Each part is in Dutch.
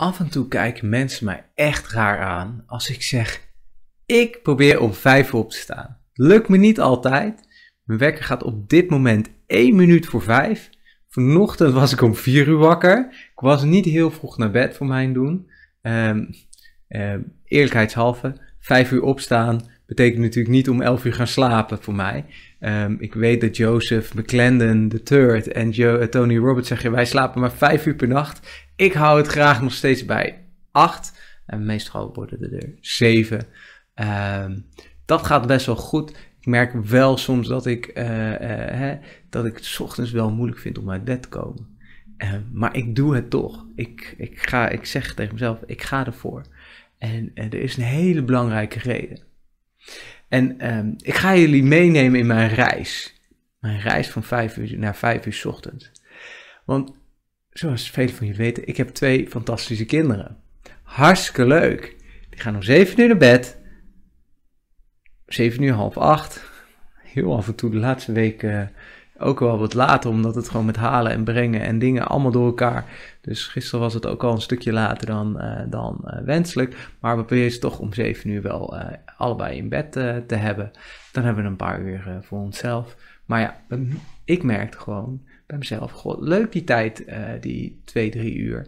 Af en toe kijken mensen mij echt raar aan als ik zeg: Ik probeer om vijf uur op te staan. Lukt me niet altijd. Mijn wekker gaat op dit moment 1 minuut voor 5. Vanochtend was ik om 4 uur wakker. Ik was niet heel vroeg naar bed voor mijn doen. Ehm, ehm, eerlijkheidshalve, 5 uur opstaan betekent natuurlijk niet om 11 uur gaan slapen voor mij. Ehm, ik weet dat Joseph McClendon Third en jo Tony Roberts zeggen: wij slapen maar 5 uur per nacht. Ik hou het graag nog steeds bij 8. En meestal worden er 7. Um, ehm, dat gaat best wel goed. Ik merk wel soms dat ik, eh, eh, hè, dat ik het ochtends wel moeilijk vind om uit bed te komen. Ehm, maar ik doe het toch. Ik, ik, ga, ik zeg tegen mezelf, ik ga ervoor. En eh, er is een hele belangrijke reden. En ehm, ik ga jullie meenemen in mijn reis. Mijn reis van 5 uur naar 5 uur ochtend. Want zoals velen van jullie weten, ik heb twee fantastische kinderen. Hartstikke leuk. Die gaan om zeven uur naar bed. 7 uur, half 8. Heel af en toe de laatste weken eh, ook wel wat later, omdat het gewoon met halen en brengen en dingen allemaal door elkaar. Dus gisteren was het ook al een stukje later dan, eh, dan eh, wenselijk. Maar we proberen ze toch om zeven uur wel allebei in bed te hebben. Dan hebben we een paar uur voor onszelf. Maar ja, ik merkte gewoon bij mezelf, god, leuk die tijd, eh, die twee, drie uur.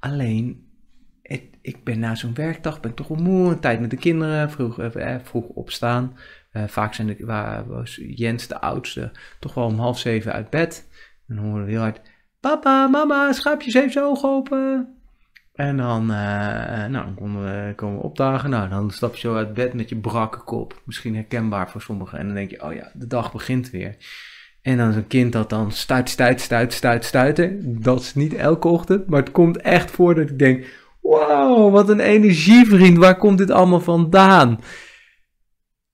Alleen, ik ben na zo'n werkdag, ben toch wel moe, een tijd met de kinderen, vroeg, eh, eh, vroeg opstaan. vaak zijn de, waar, was Jens, de oudste, toch wel om half zeven uit bed. En dan horen we heel hard, papa, mama, schaapjes even zijn ogen open. En dan, nou, dan we, komen we opdagen. Nou, dan stap je zo uit bed met je brakke kop. Misschien herkenbaar voor sommigen. En dan denk je, oh ja, de dag begint weer. En dan zo'n kind dat dan stuit, stuit, stuit, stuit, stuiten. Dat is niet elke ochtend, maar het komt echt voor dat ik denk: wow, wat een energievriend, waar komt dit allemaal vandaan?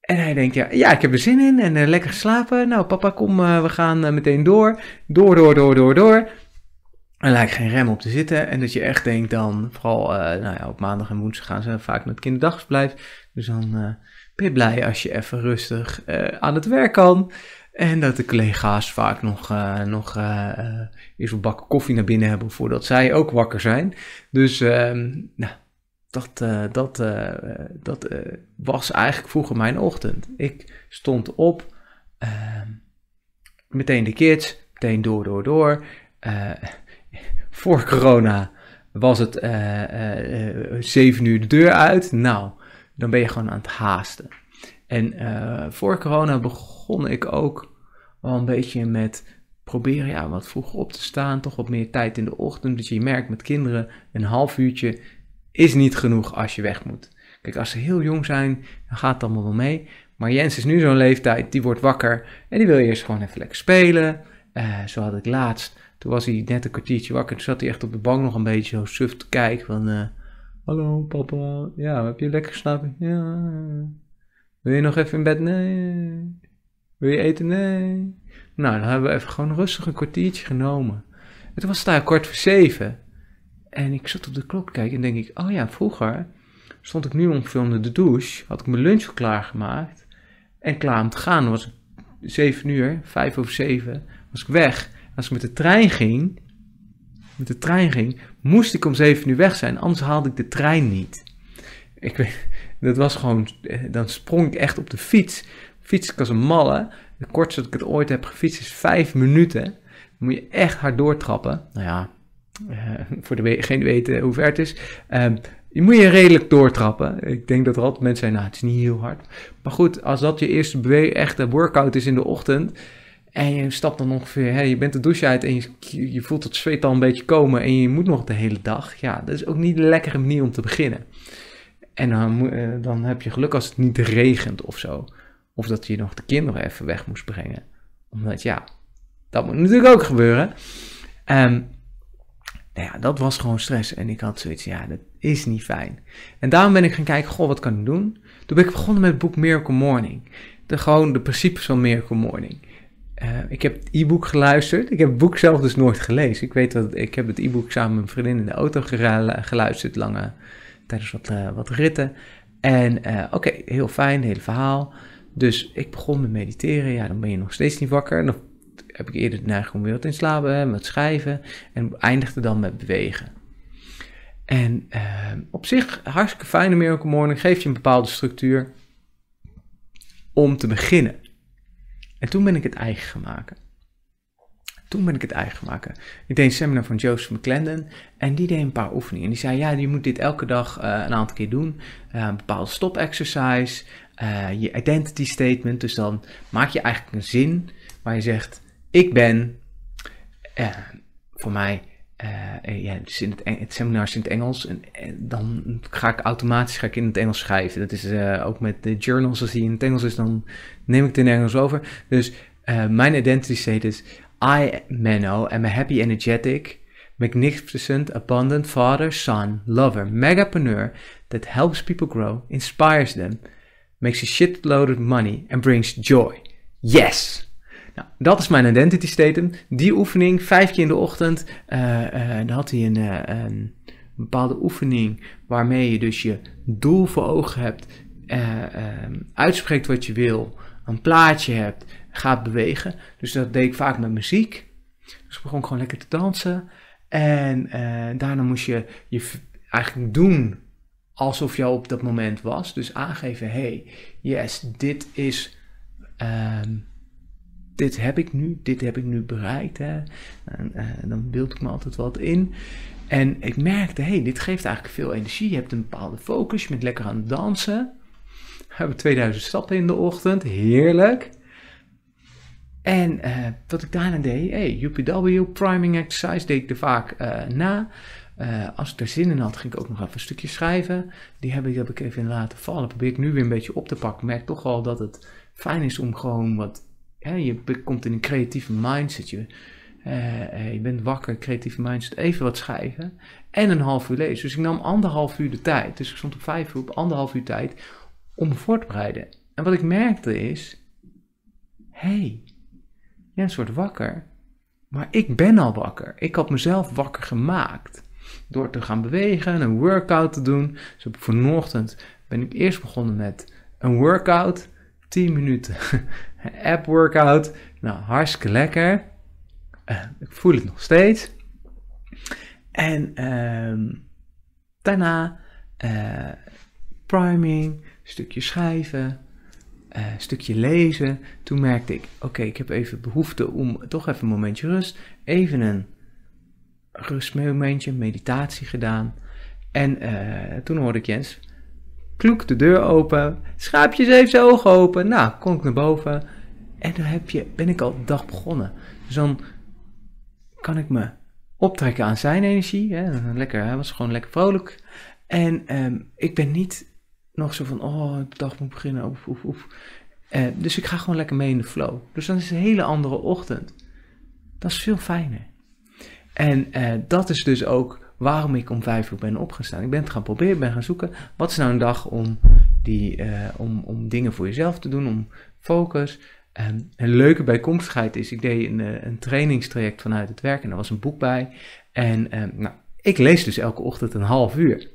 En hij denkt, ja, ja ik heb er zin in en eh, lekker slapen. Nou, papa, kom, eh, we gaan eh, meteen door. Door, door, door, door, door. Er lijkt geen rem op te zitten. En dat je echt denkt dan, vooral nou ja, op maandag en woensdag gaan ze vaak met kinderdagverblijf. Dus dan ben je blij als je even rustig aan het werk kan. En dat de collega's vaak nog, uh, nog uh, een bak koffie naar binnen hebben voordat zij ook wakker zijn. Dus ehm, nou, dat, dat, dat was eigenlijk vroeger mijn ochtend. Ik stond op, ehm, meteen de kids, meteen door, door, door. voor corona was het zeven uur de deur uit. Nou, dan ben je gewoon aan het haasten. En voor corona begon begon ik ook wel een beetje met proberen ja, wat vroeger op te staan, toch wat meer tijd in de ochtend. Dat dus je merkt met kinderen, een half uurtje is niet genoeg als je weg moet. Kijk, als ze heel jong zijn, dan gaat het allemaal wel mee. Maar Jens is nu zo'n leeftijd, die wordt wakker en die wil eerst gewoon even lekker spelen. Eh, zo had ik laatst, toen was hij net een kwartiertje wakker, toen zat hij echt op de bank nog een beetje zo suf te kijken van... Eh, Hallo papa, ja, heb je lekker geslapen? Ja. Wil je nog even in bed? Nee. Wil je eten? Nee. Nou, dan hebben we even gewoon rustig een kwartiertje genomen. Het was daar kwart voor zeven. En ik zat op de klok kijken en denk ik, oh ja, vroeger stond ik nu ongeveer onder de douche, had ik mijn lunch klaargemaakt en klaar om te gaan. Dan was ik zeven uur, vijf over zeven, was ik weg. als ik met de trein ging, met de trein ging, moest ik om zeven uur weg zijn, anders haalde ik de trein niet. Ik weet, dat was gewoon, eh, dan sprong ik echt op de fiets. Fiets ik als een malle. De kortste dat ik het ooit heb gefietst is vijf minuten. Dan moet je echt hard doortrappen. Nou ja, uh, voor degene die weten hoe ver het is. Ehm, je moet je redelijk doortrappen. Ik denk dat er altijd mensen zijn, nou het is niet heel hard. Maar goed, als dat je eerste echte workout is in de ochtend. En je stapt dan ongeveer, hè, je bent de douche uit en je, voelt het zweet al een beetje komen. En je moet nog de hele dag. Ja, dat is ook niet een lekkere manier om te beginnen. En dan, eh, dan heb je geluk als het niet regent of zo. Of dat je nog de kinderen even weg moest brengen. Omdat ja, dat moet natuurlijk ook gebeuren. Um, nou ja, dat was gewoon stress. En ik had zoiets, ja, dat is niet fijn. En daarom ben ik gaan kijken, goh, wat kan ik doen? Toen ben ik begonnen met het boek Miracle Morning. De, gewoon de principes van Miracle Morning. Ehm, ik heb het e-book geluisterd. Ik heb het boek zelf dus nooit gelezen. Ik weet dat ik heb het e-book samen met mijn vriendin in de auto geluisterd. Lange, tijdens wat, eh, wat ritten. En eh, oké, heel fijn, hele verhaal. Dus ik begon met mediteren. Ja, dan ben je nog steeds niet wakker. Dan heb ik eerder de neiging om weer wat in slapen, met schrijven. En eindigde dan met bewegen. En ehm, op zich, hartstikke fijne Miracle Morning. Geeft je een bepaalde structuur om te beginnen. En toen ben ik het eigen gaan maken. Toen ben ik het eigen maken. Ik deed een seminar van Joseph McClendon en die deed een paar oefeningen. En die zei, ja, je moet dit elke dag eh, een aantal keer doen. Eh, een bepaalde stop-exercise, eh, je identity statement. Dus dan maak je eigenlijk een zin waar je zegt: Ik ben eh, voor mij. Eh, ja, dus in het, het, seminar is in het Engels. En, en, dan ga ik automatisch ga ik in het Engels schrijven. Dat is ook met de journals, als die in het Engels is, dan neem ik het in Engels over. Dus mijn identity status: I, Menno, am a happy, energetic, magnificent, abundant father, son, lover, megapreneur that helps people grow, inspires them, makes a shitload of money and brings joy. Yes! Nou, dat is mijn identity statement. Die oefening, vijf keer in de ochtend, eh, eh, dan had hij een, eh, een, bepaalde oefening waarmee je dus je doel voor ogen hebt, ehm, uitspreekt wat je wil, een plaatje hebt, gaat bewegen. Dus dat deed ik vaak met muziek. Dus ik begon gewoon lekker te dansen. En daarna moest je je eigenlijk doen alsof je op dat moment was. Dus aangeven, hey, yes, dit is, ehm, dit heb ik nu, dit heb ik nu bereikt. Hè. En, eh, dan beeld ik me altijd wat in. En ik merkte, hey, dit geeft eigenlijk veel energie. Je hebt een bepaalde focus, je bent lekker aan het dansen. We hebben 2000 stappen in de ochtend, heerlijk. En eh, wat ik daarna deed, hey, UPW priming exercise deed ik er vaak eh, na. Eh, als ik er zin in had, ging ik ook nog even een stukje schrijven. Die heb ik, heb ik even laten vallen. Probeer ik nu weer een beetje op te pakken. Merk toch al dat het fijn is om gewoon wat. Hè, je komt in een creatieve mindset. Je, eh, eh, je bent wakker, creatieve mindset. Even wat schrijven. En een half uur lezen. Dus ik nam anderhalf uur de tijd. Dus ik stond op vijf uur, op anderhalf uur tijd. Om me voor te bereiden. En wat ik merkte is. hey, een soort wakker. Maar ik ben al wakker. Ik had mezelf wakker gemaakt door te gaan bewegen een workout te doen. Dus op vanochtend ben ik eerst begonnen met een workout, 10 minuten app workout. Nou, hartstikke lekker. Eh, ik voel het nog steeds. En ehm, daarna eh, priming, stukje schrijven, eh, stukje lezen. Toen merkte ik, oké, ik heb even behoefte om toch even een momentje rust. Even een rustmomentje, meditatie gedaan. En eh, toen hoorde ik Jens, kloek de deur open, schaapjes heeft zijn ogen open. Nou, kon ik naar boven en dan heb je, ben ik al de dag begonnen. Dus dan kan ik me optrekken aan zijn energie. Hè? Lekker, hij was gewoon lekker vrolijk. En ehm, ik ben niet nog zo van, oh, de dag moet beginnen, oef, oef, eh, dus ik ga gewoon lekker mee in de flow. Dus dan is het een hele andere ochtend. Dat is veel fijner. En eh, dat is dus ook waarom ik om vijf uur ben opgestaan. Ik ben het gaan proberen, ben gaan zoeken. Wat is nou een dag om, die, eh, om, om dingen voor jezelf te doen, om focus. een leuke bijkomstigheid is, ik deed een, eh, een trainingstraject vanuit het werk en daar was een boek bij. En nou, ik lees dus elke ochtend een half uur.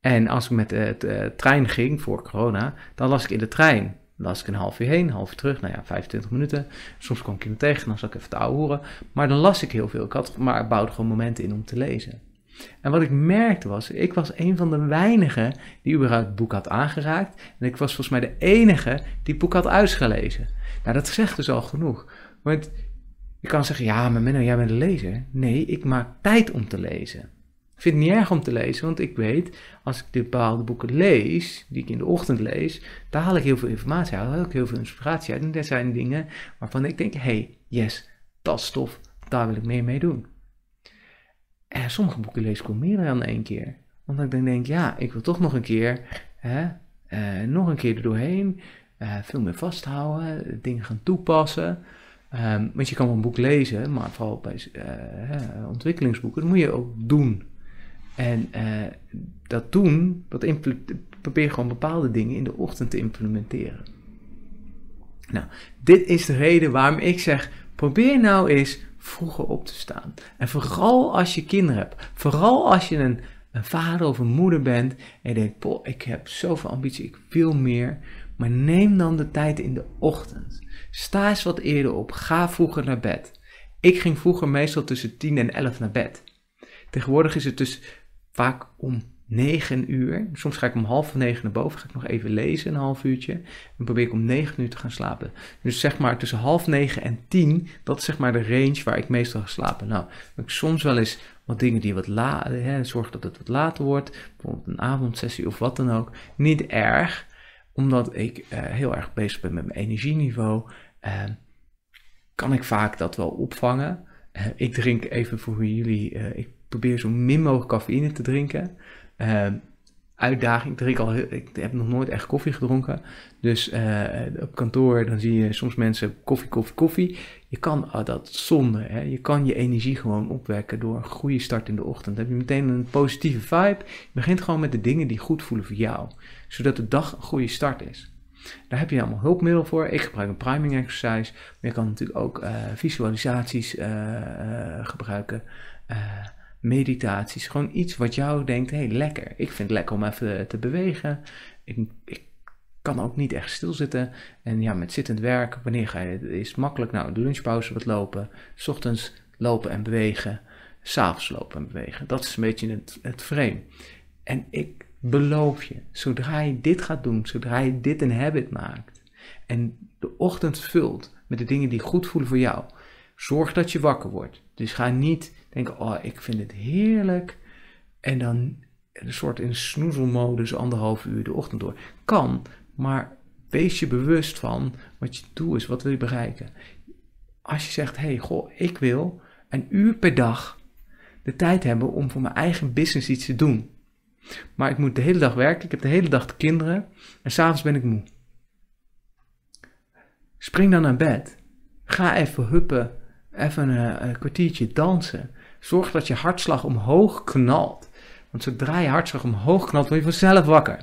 En als ik met de trein ging voor corona, dan las ik in de trein las ik een half uur heen, half uur terug. Nou ja, 25 minuten. Soms kwam ik iemand tegen, dan zat ik even te horen, Maar dan las ik heel veel. Ik had, maar bouwde gewoon momenten in om te lezen. En wat ik merkte was, ik was een van de weinigen die überhaupt het boek had aangeraakt. En ik was volgens mij de enige die het boek had uitgelezen. Nou, dat zegt dus al genoeg. Want je kan zeggen, ja, maar Menno, jij bent een lezer. Nee, ik maak tijd om te lezen. Ik vind het niet erg om te lezen, want ik weet, als ik de bepaalde boeken lees, die ik in de ochtend lees, daar haal ik heel veel informatie uit, daar haal ik heel veel inspiratie uit. En er zijn dingen waarvan ik denk, hey, yes, dat stof, daar wil ik meer mee doen. En sommige boeken lees ik ook meer dan één keer. Want ik dan denk, ja, ik wil toch nog een keer, hè, eh, nog een keer er doorheen, eh, veel meer vasthouden, dingen gaan toepassen. Ehm, want je kan wel een boek lezen, maar vooral bij eh, ontwikkelingsboeken, dat moet je ook doen. En eh, dat doen, dat probeer gewoon bepaalde dingen in de ochtend te implementeren. Nou, dit is de reden waarom ik zeg: probeer nou eens vroeger op te staan. En vooral als je kinderen hebt, vooral als je een, een vader of een moeder bent en je denkt: Poh, ik heb zoveel ambitie, ik wil meer. Maar neem dan de tijd in de ochtend. Sta eens wat eerder op. Ga vroeger naar bed. Ik ging vroeger meestal tussen 10 en 11 naar bed. Tegenwoordig is het dus vaak om negen uur. Soms ga ik om half negen naar boven, ga ik nog even lezen, een half uurtje. En probeer ik om negen uur te gaan slapen. Dus zeg maar tussen half negen en tien, dat is zeg maar de range waar ik meestal ga slapen. Nou, ik soms wel eens wat dingen die wat later, zorg dat het wat later wordt. Bijvoorbeeld een avondsessie of wat dan ook. Niet erg, omdat ik eh, heel erg bezig ben met mijn energieniveau. Ehm, kan ik vaak dat wel opvangen. Eh, ik drink even voor jullie, eh, ik probeer zo min mogelijk cafeïne te drinken. Ehm, uitdaging, ik, drink al, ik heb nog nooit echt koffie gedronken. Dus eh, op kantoor dan zie je soms mensen koffie, koffie, koffie. Je kan oh, dat zonde. Hè? Je kan je energie gewoon opwekken door een goede start in de ochtend. Dan heb je meteen een positieve vibe. Je begint gewoon met de dingen die goed voelen voor jou. Zodat de dag een goede start is. Daar heb je allemaal hulpmiddel voor. Ik gebruik een priming exercise. Maar je kan natuurlijk ook eh, visualisaties eh, gebruiken meditaties. Gewoon iets wat jou denkt, hey, lekker. Ik vind het lekker om even te bewegen. Ik, ik kan ook niet echt stilzitten. En ja, met zittend werk, wanneer ga je? Het is makkelijk. Nou, de lunchpauze wat lopen. S ochtends lopen en bewegen. S'avonds lopen en bewegen. Dat is een beetje het, het frame. En ik beloof je, zodra je dit gaat doen, zodra je dit een habit maakt. En de ochtend vult met de dingen die goed voelen voor jou. Zorg dat je wakker wordt. Dus ga niet denken, oh, ik vind het heerlijk. En dan een soort in snoezelmodus anderhalf uur de ochtend door. Kan, maar wees je bewust van wat je doet, is, wat wil je bereiken. Als je zegt, hey, goh, ik wil een uur per dag de tijd hebben om voor mijn eigen business iets te doen. Maar ik moet de hele dag werken, ik heb de hele dag de kinderen en s'avonds ben ik moe. Spring dan naar bed. Ga even huppen even eh, een, kwartiertje dansen. Zorg dat je hartslag omhoog knalt. Want zodra je hartslag omhoog knalt, word je vanzelf wakker.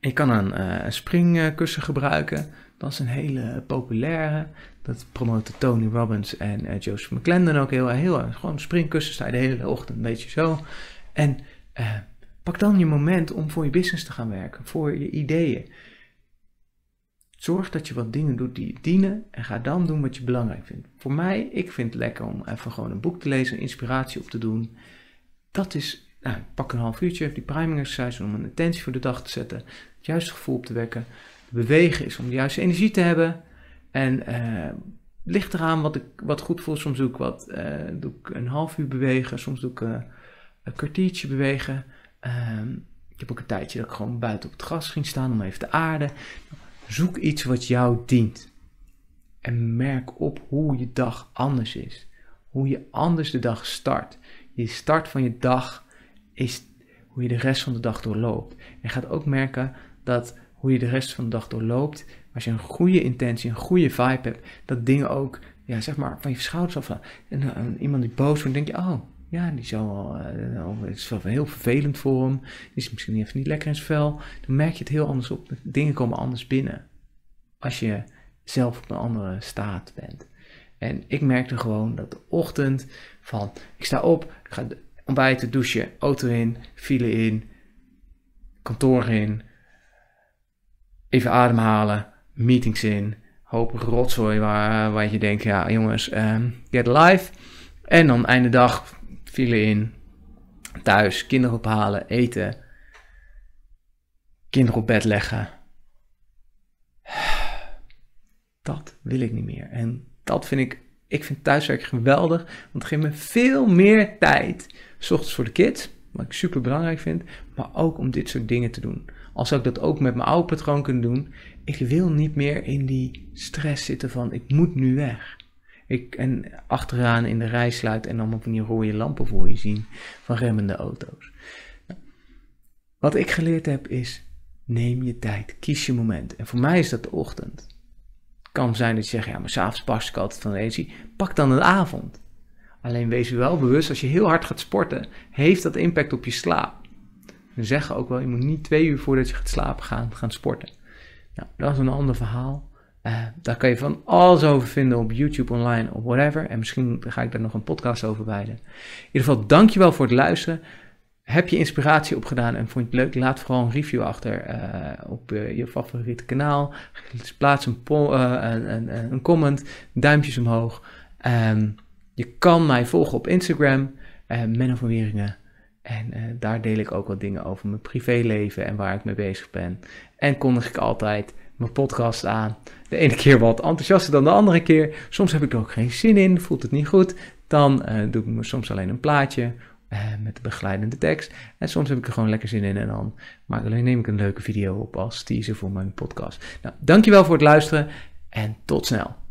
Ik kan een, uh, springkussen gebruiken. Dat is een hele populaire. Dat promoten Tony Robbins en uh, Joseph McClendon ook heel, heel erg. Gewoon springkussen, sta je de hele ochtend een beetje zo. En pak dan je moment om voor je business te gaan werken, voor je ideeën. Zorg dat je wat dingen doet die je dienen en ga dan doen wat je belangrijk vindt. Voor mij, ik vind het lekker om even gewoon een boek te lezen, inspiratie op te doen. Dat is, nou, pak een half uurtje, die priming exercise om een intentie voor de dag te zetten, het juiste gevoel op te wekken. Bewegen is om de juiste energie te hebben. En uh, ligt eraan wat, ik, wat goed voel. Soms doe ik, wat, eh, doe ik een half uur bewegen, soms doe ik eh, een kwartiertje bewegen. Ehm, ik heb ook een tijdje dat ik gewoon buiten op het gras ging staan om even te aarden Zoek iets wat jou dient. En merk op hoe je dag anders is. Hoe je anders de dag start. Je start van je dag is hoe je de rest van de dag doorloopt. En gaat ook merken dat hoe je de rest van de dag doorloopt, als je een goede intentie, een goede vibe hebt, dat dingen ook ja, zeg maar, van je schouders afvallen. En eh, iemand die boos wordt, denk je, oh, ja, die zou uh, eh, oh, het is wel heel vervelend voor hem. Is misschien even niet lekker in zijn vel. Dan merk je het heel anders op. Dingen komen anders binnen. Als je zelf op een andere staat bent. En ik merkte gewoon dat de ochtend van, ik sta op, ik ga ontbijten, douchen, auto in, file in, kantoor in, even ademhalen, meetings in, hoop rotzooi waar, waar je denkt, ja jongens, ehm, get live En dan einde dag file in, thuis, kinderen ophalen, eten, kinderen op bed leggen. Dat wil ik niet meer. En dat vind ik, ik vind thuiswerk geweldig, want het geeft me veel meer tijd, s ochtends voor de kids, wat ik super belangrijk vind, maar ook om dit soort dingen te doen. Als zou ik dat ook met mijn oude patroon kunnen doen, ik wil niet meer in die stress zitten van ik moet nu weg. Ik, en achteraan in de rij sluit en dan van die rode lampen voor je zien van remmende auto's. wat ik geleerd heb is, neem je tijd, kies je moment. En voor mij is dat de ochtend. kan zijn dat je zegt, ja, maar s'avonds pas ik altijd van de energie. Pak dan de avond. Alleen wees je wel bewust, als je heel hard gaat sporten, heeft dat impact op je slaap. We zeggen ook wel, je moet niet twee uur voordat je gaat slapen gaan, gaan sporten. Nou, dat is een ander verhaal. Eh, daar kan je van alles over vinden op YouTube online of whatever. En misschien ga ik daar nog een podcast over bijden. In ieder geval, dankjewel voor het luisteren. Heb je inspiratie opgedaan en vond je het leuk? Laat vooral een review achter eh, op eh, je favoriete kanaal. Plaats een, een, een, een, comment, duimpjes omhoog. Ehm, je kan mij volgen op Instagram, Menno van En daar deel ik ook wat dingen over mijn privéleven en waar ik mee bezig ben. En kondig ik altijd mijn podcast aan. De ene keer wat enthousiaster dan de andere keer. Soms heb ik er ook geen zin in, voelt het niet goed. Dan eh, doe ik me soms alleen een plaatje eh, met de begeleidende tekst. En soms heb ik er gewoon lekker zin in en dan maar alleen neem ik een leuke video op als teaser voor mijn podcast. Nou, dankjewel voor het luisteren en tot snel.